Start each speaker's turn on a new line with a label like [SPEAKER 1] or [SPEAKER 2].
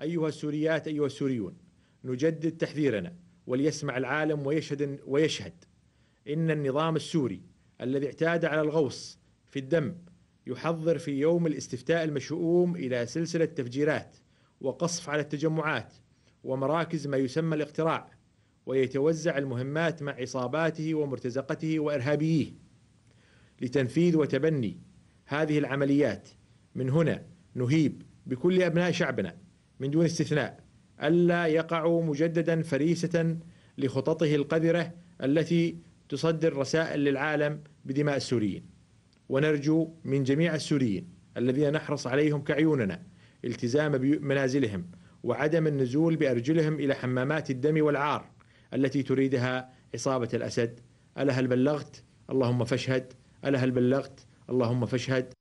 [SPEAKER 1] أيها السوريات أيها السوريون نجدد تحذيرنا وليسمع العالم ويشهد, ويشهد إن النظام السوري الذي اعتاد على الغوص في الدم يحضر في يوم الاستفتاء المشؤوم إلى سلسلة تفجيرات وقصف على التجمعات ومراكز ما يسمى الاقتراع ويتوزع المهمات مع عصاباته ومرتزقته وإرهابيه لتنفيذ وتبني هذه العمليات من هنا نهيب بكل أبناء شعبنا من دون استثناء ألا يقعوا مجددا فريسة لخططه القذرة التي تصدر رسائل للعالم بدماء السوريين ونرجو من جميع السوريين الذين نحرص عليهم كعيوننا التزام بمنازلهم وعدم النزول بأرجلهم إلى حمامات الدم والعار التي تريدها عصابة الأسد ألا هل بلغت اللهم فاشهد ألا هل بلغت اللهم فاشهد